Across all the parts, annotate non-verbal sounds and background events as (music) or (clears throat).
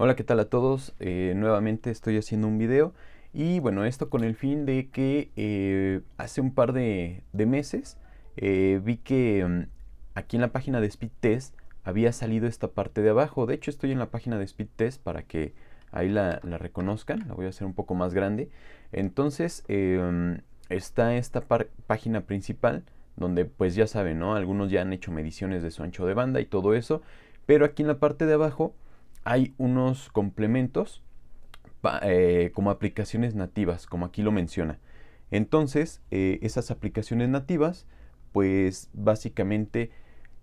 Hola, ¿qué tal a todos? Eh, nuevamente estoy haciendo un video y bueno, esto con el fin de que eh, hace un par de, meses eh, vi que mm, aquí en la página de Speed Test había salido esta parte de abajo. De hecho, estoy en la página de Speed Test para que ahí la, reconozcan. La voy a hacer un poco más grande. Entonces, em, está esta página principal donde pues ya saben, Algunos ya han hecho mediciones de su ancho de banda y todo eso. Pero aquí en la parte de abajo hay unos complementos eh, como aplicaciones nativas, como aquí lo menciona. Entonces, eh, esas aplicaciones nativas, pues básicamente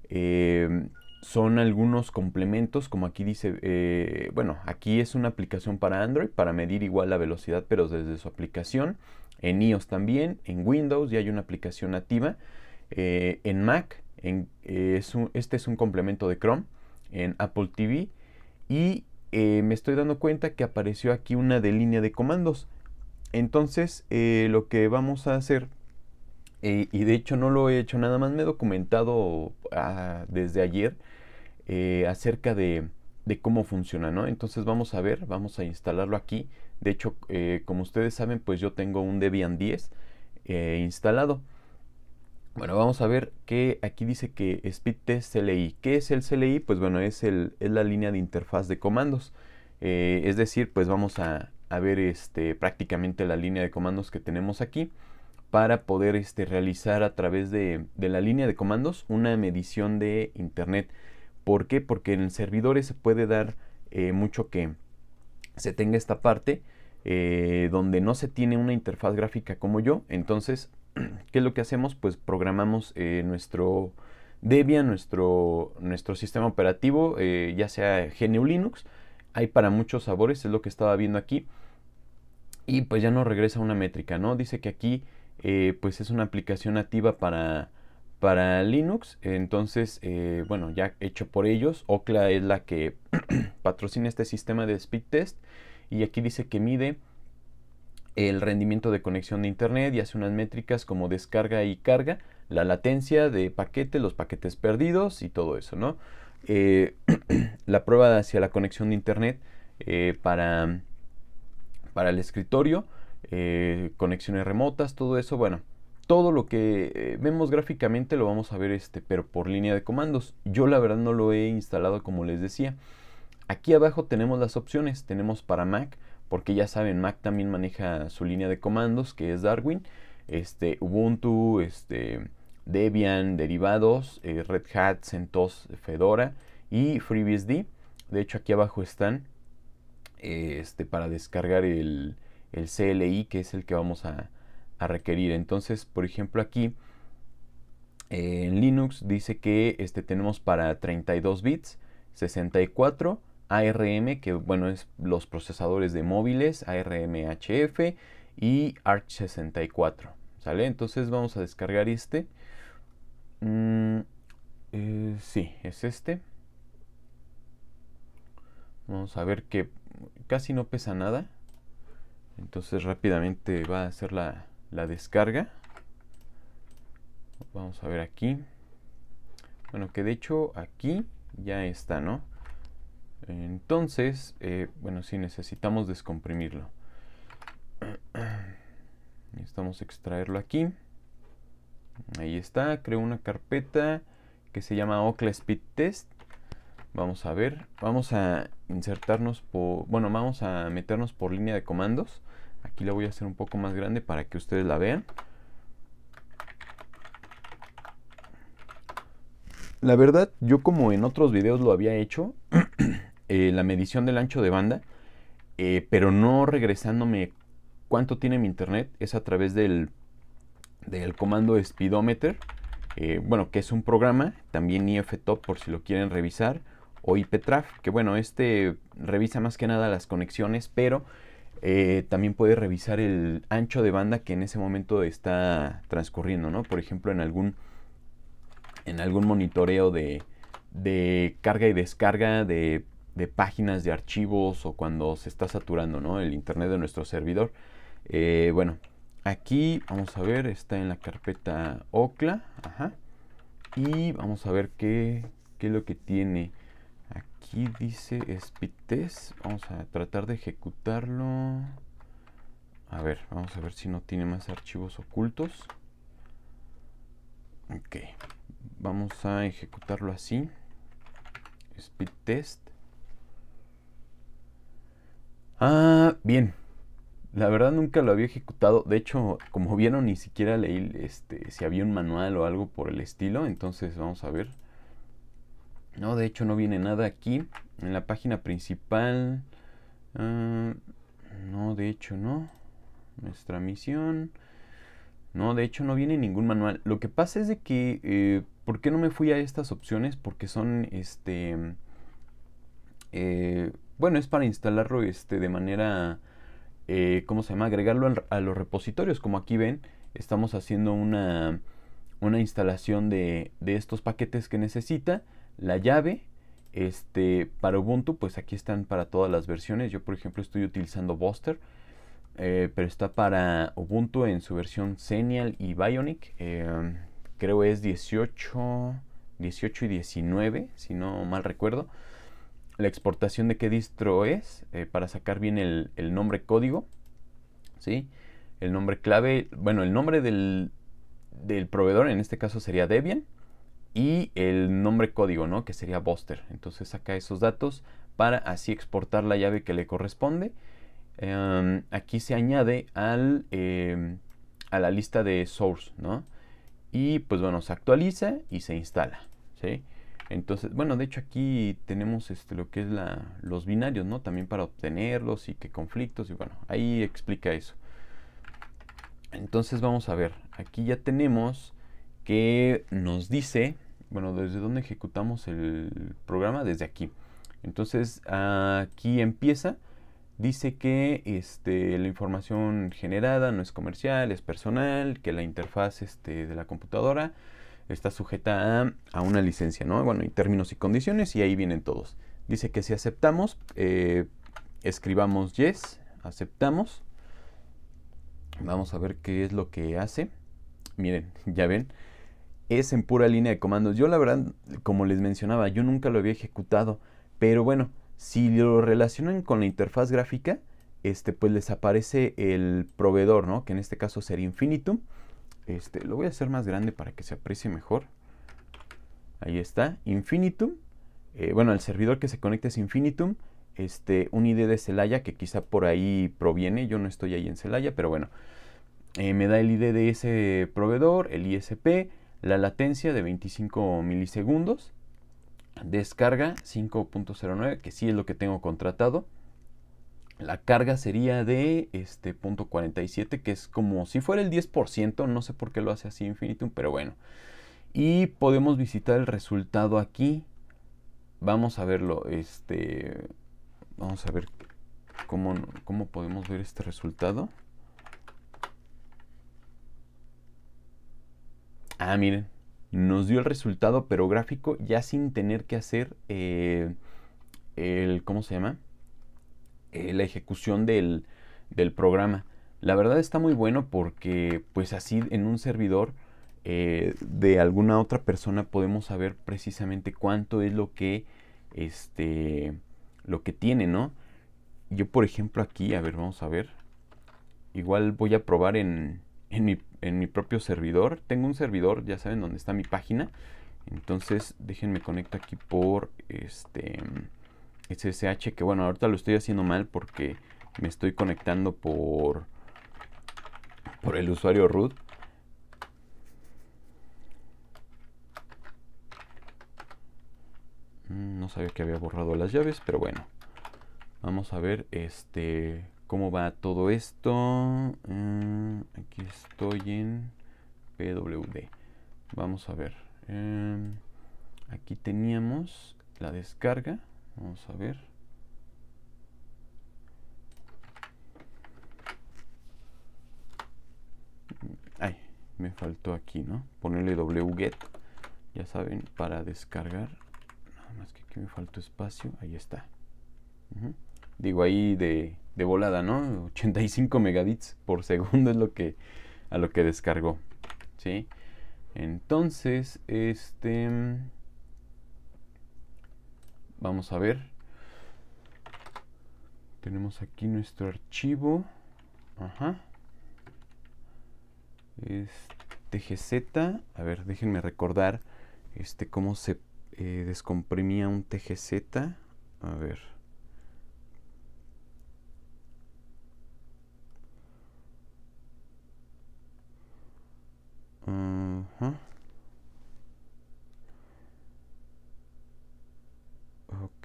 eh, son algunos complementos, como aquí dice, bueno, aquí es una aplicación para Android para medir igual la velocidad, pero desde su aplicación. En iOS también, en Windows ya hay una aplicación nativa. en Mac, en, este es un complemento de Chrome. En Apple TV y eh, me estoy dando cuenta que apareció aquí una de línea de comandos. Entonces eh, lo que vamos a hacer, eh, y de hecho no lo he hecho, nada más me he documentado ah, desde ayer acerca de, de, cómo funciona, ¿no? Entonces vamos a ver, vamos a instalarlo aquí. De hecho, como ustedes saben, pues yo tengo un Debian 10 instalado. Bueno, vamos a ver que aquí dice que Speedtest CLI. ¿Qué es el CLI? Pues bueno, es, es la línea de interfaz de comandos. Eh, es decir, pues vamos a, ver este, prácticamente la línea de comandos que tenemos aquí para poder este, realizar a través de, la línea de comandos una medición de internet. ¿Por qué? Porque en servidores se puede dar eh, mucho que se tenga esta parte eh, donde no se tiene una interfaz gráfica como yo. Entonces (clears throat) ¿Qué es lo que hacemos? Pues programamos eh, nuestro Debian, nuestro, nuestro sistema operativo, eh, ya sea GNU Linux. Hay para muchos sabores, es lo que estaba viendo aquí. Y pues ya nos regresa una métrica, ¿no? Dice que aquí eh, pues es una aplicación nativa para, para Linux. Entonces, bueno, ya hecho por ellos. Okla es la que (clears throat) patrocina este sistema de speed test. Y aquí dice que mide el rendimiento de conexión de Internet y hace unas métricas como descarga y carga, la latencia de paquete, los paquetes perdidos y todo eso, ¿no? Eh, (clears throat) la prueba hacia la conexión de Internet eh, para, para el escritorio, eh, conexiones remotas, todo eso, bueno. Todo lo que vemos gráficamente lo vamos a ver este, pero por línea de comandos. Yo la verdad no lo he instalado como les decía. Aquí abajo tenemos las opciones. Tenemos para Mac, porque ya saben, Mac también maneja su línea de comandos, que es Darwin, este, Ubuntu, este, Debian, derivados, eh, Red Hat, CentOS, Fedora y FreeBSD. De hecho, aquí abajo están este, para descargar el, CLI, que es el que vamos a, requerir. Entonces, por ejemplo, aquí eh, en Linux dice que este, tenemos para 32 bits, 64 ARM, que bueno, es los procesadores de móviles, ARMHF y ARCH64. ¿Sale? Entonces vamos a descargar este. Mm, eh, sí, es este. Vamos a ver que casi no pesa nada. Entonces rápidamente va a hacer la, la descarga. Vamos a ver aquí. Bueno, que de hecho aquí ya está, ¿no? Entonces, eh, bueno, sí necesitamos descomprimirlo. (clears throat) Necesitamos extraerlo aquí. Ahí está, creo una carpeta que se llama Ocla Speed Test. Vamos a ver, vamos a insertarnos por, bueno, vamos a meternos por línea de comandos. Aquí la voy a hacer un poco más grande para que ustedes la vean. La verdad, yo como en otros videos lo había hecho, (clears throat) Eh, la medición del ancho de banda, eh, pero no regresándome cuánto tiene mi internet, es a través del, del comando speedometer, eh, bueno, que es un programa, también IFTOP por si lo quieren revisar, o IPTRAF, que bueno, este revisa más que nada las conexiones, pero también puede revisar el ancho de banda que en ese momento está transcurriendo, ¿no? Por ejemplo, en algún, en algún monitoreo de, de carga y descarga de de páginas de archivos o cuando se está saturando ¿no? el internet de nuestro servidor. Eh, bueno, aquí vamos a ver, está en la carpeta OCLA. Ajá, y vamos a ver qué, qué, es lo que tiene. Aquí dice speed test. Vamos a tratar de ejecutarlo. A ver, vamos a ver si no tiene más archivos ocultos. Ok, vamos a ejecutarlo así. Speed Ah, bien. La verdad nunca lo había ejecutado. De hecho, como vieron, ni siquiera leí este, si había un manual o algo por el estilo. Entonces vamos a ver. No, de hecho no viene nada aquí. En la página principal. Ah, no, de hecho no. Nuestra misión. No, de hecho no viene ningún manual. Lo que pasa es de que... Eh, ¿Por qué no me fui a estas opciones? Porque son este... Eh, bueno, es para instalarlo este, de manera, eh, ¿cómo se llama? Agregarlo a los repositorios. Como aquí ven, estamos haciendo una, una instalación de, de, estos paquetes que necesita. La llave, este, para Ubuntu, pues aquí están para todas las versiones. Yo, por ejemplo, estoy utilizando Buster. Eh, pero está para Ubuntu en su versión Senial y Bionic. Em, creo es 18, 18 y 19, si no mal recuerdo la exportación de qué distro es eh, para sacar bien el, nombre código, ¿sí? El nombre clave, bueno, el nombre del, proveedor en este caso sería Debian y el nombre código, ¿no? Que sería Buster. Entonces saca esos datos para así exportar la llave que le corresponde. Em, aquí se añade al, em, a la lista de source, ¿no? Y pues bueno, se actualiza y se instala, ¿sí? Entonces, bueno, de hecho aquí tenemos este, lo que es los binarios, ¿no? También para obtenerlos y qué conflictos, y bueno, ahí explica eso. Entonces vamos a ver, aquí ya tenemos que nos dice, bueno, desde dónde ejecutamos el programa, desde aquí. Entonces aquí empieza, dice que este, la información generada no es comercial, es personal, que la interfaz este, de la computadora está sujeta a, una licencia, ¿no? Bueno, y términos y condiciones, y ahí vienen todos. Dice que si aceptamos, eh, escribamos yes, aceptamos. Vamos a ver qué es lo que hace. Miren, ya ven, es en pura línea de comandos. Yo la verdad, como les mencionaba, yo nunca lo había ejecutado, pero bueno, si lo relacionan con la interfaz gráfica, este, pues les aparece el proveedor, ¿no? Que en este caso sería Infinitum. Este, lo voy a hacer más grande para que se aprecie mejor. Ahí está, Infinitum. Eh, bueno, el servidor que se conecta es Infinitum. Este, un ID de Celaya que quizá por ahí proviene. Yo no estoy ahí en Celaya, pero bueno. Eh, me da el ID de ese proveedor, el ISP, la latencia de 25 milisegundos, descarga 5.09, que sí es lo que tengo contratado la carga sería de este punto 47, que es como si fuera el 10%, no sé por qué lo hace así Infinitum, pero bueno. Y podemos visitar el resultado aquí. Vamos a verlo, este vamos a ver cómo, podemos ver este resultado. Ah, miren, nos dio el resultado, pero gráfico ya sin tener que hacer eh, el, ¿cómo se llama? Eh, la ejecución del, programa. La verdad está muy bueno porque pues así en un servidor eh, de alguna otra persona podemos saber precisamente cuánto es lo que este lo que tiene, ¿no? Yo por ejemplo aquí, a ver, vamos a ver. Igual voy a probar en, en, mi, en mi propio servidor. Tengo un servidor, ya saben dónde está mi página. Entonces, déjenme conectar aquí por este SSH, que bueno, ahorita lo estoy haciendo mal porque me estoy conectando por, por el usuario root. Mm, no sabía que había borrado las llaves, pero bueno. Vamos a ver este cómo va todo esto. Mm, aquí estoy en PWD. Vamos a ver. Em, aquí teníamos la descarga. Vamos a ver. Ay, me faltó aquí, ¿no? Ponerle wget, ya saben, para descargar. Nada más que aquí me faltó espacio. Ahí está. Digo, ahí de, volada, ¿no? 85 megabits por segundo es lo que a lo que descargó. ¿Sí? Entonces, este... Vamos a ver. Tenemos aquí nuestro archivo. Ajá. Es TGZ. A ver, déjenme recordar este cómo se eh, descomprimía un TGZ. A ver.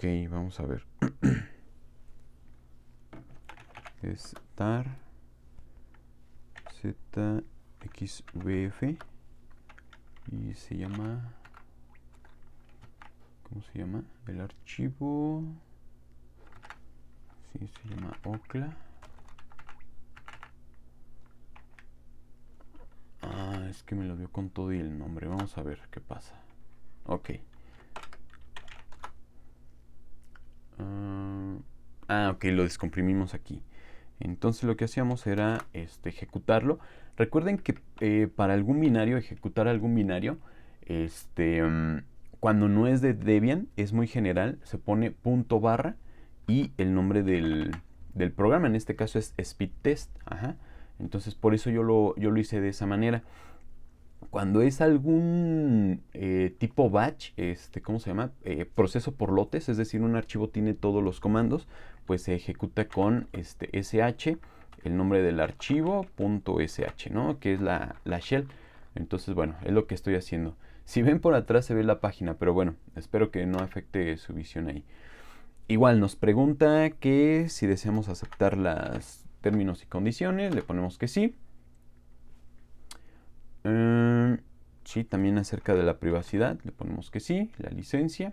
Ok, vamos a ver. (clears throat) es tar zxvf y se llama ¿cómo se llama? el archivo sí, se llama ocla ah, es que me lo dio con todo y el nombre vamos a ver qué pasa ok Ah, ah, ok, lo descomprimimos aquí. Entonces lo que hacíamos era este, ejecutarlo. Recuerden que eh, para algún binario, ejecutar algún binario, este, mm, cuando no es de Debian, es muy general, se pone punto barra y el nombre del, programa, en este caso es speedtest, Entonces por eso yo yo lo hice de esa manera. Cuando es algún eh, tipo batch, este, ¿cómo se llama? Eh, proceso por lotes, es decir, un archivo tiene todos los comandos, pues se ejecuta con este sh, el nombre del archivo, punto sh, ¿no? Que es la, la shell. Entonces, bueno, es lo que estoy haciendo. Si ven por atrás se ve la página, pero bueno, espero que no afecte su visión ahí. Igual nos pregunta que si deseamos aceptar los términos y condiciones, le ponemos que sí. Eh, sí, también acerca de la privacidad, le ponemos que sí, la licencia.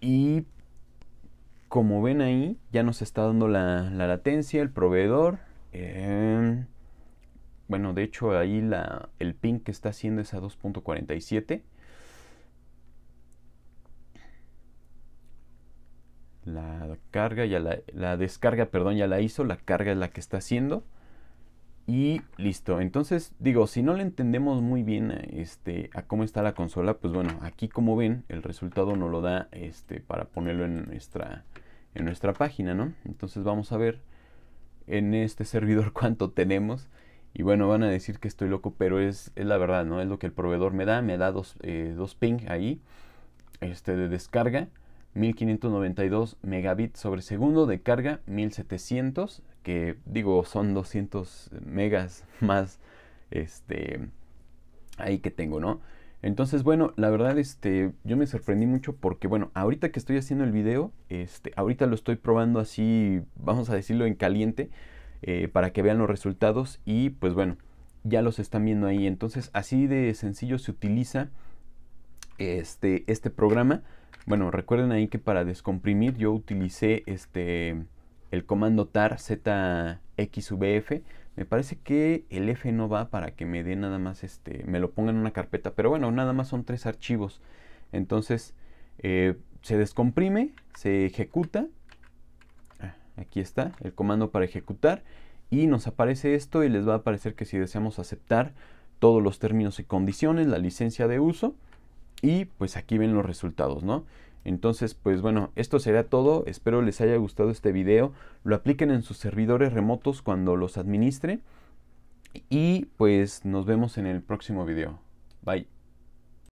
Y como ven ahí, ya nos está dando la, latencia, el proveedor. Em, bueno, de hecho ahí el ping que está haciendo es a 2.47. La carga, ya la, la descarga, perdón, ya la hizo. La carga es la que está haciendo. Y listo, entonces digo, si no le entendemos muy bien a, este, a cómo está la consola, pues bueno, aquí como ven, el resultado no lo da este, para ponerlo en nuestra, en nuestra página, ¿no? Entonces vamos a ver en este (laughs) servidor cuánto tenemos. Y bueno, van a decir que estoy loco, pero es, la verdad, ¿no? Es lo que el proveedor me da, me da dos, eh, dos ping ahí este, de descarga. 1592 megabits sobre segundo de carga, 1700 que digo, son 200 megas (laughs) más este ahí que tengo, ¿no? Entonces, bueno, la verdad este yo me sorprendí mucho porque bueno, ahorita que estoy haciendo el video, este ahorita lo estoy probando así, vamos a decirlo en caliente eh, para que vean los resultados y pues bueno, ya los están viendo ahí. Entonces, así de sencillo se utiliza este este programa. Bueno, recuerden ahí que para descomprimir yo utilicé este el comando tar zxvf. Me parece que el f no va para que me dé nada más este, me lo ponga en una carpeta, pero bueno, nada más son tres archivos. Entonces eh, se descomprime, se ejecuta. Ah, aquí está el comando para ejecutar y nos aparece esto y les va a aparecer que si deseamos aceptar todos los términos y condiciones, la licencia de uso y pues aquí ven los resultados, ¿no? Entonces, pues bueno, esto será todo. Espero les haya gustado este video. Lo apliquen en sus servidores remotos cuando los administre. Y pues nos vemos en el próximo video. Bye.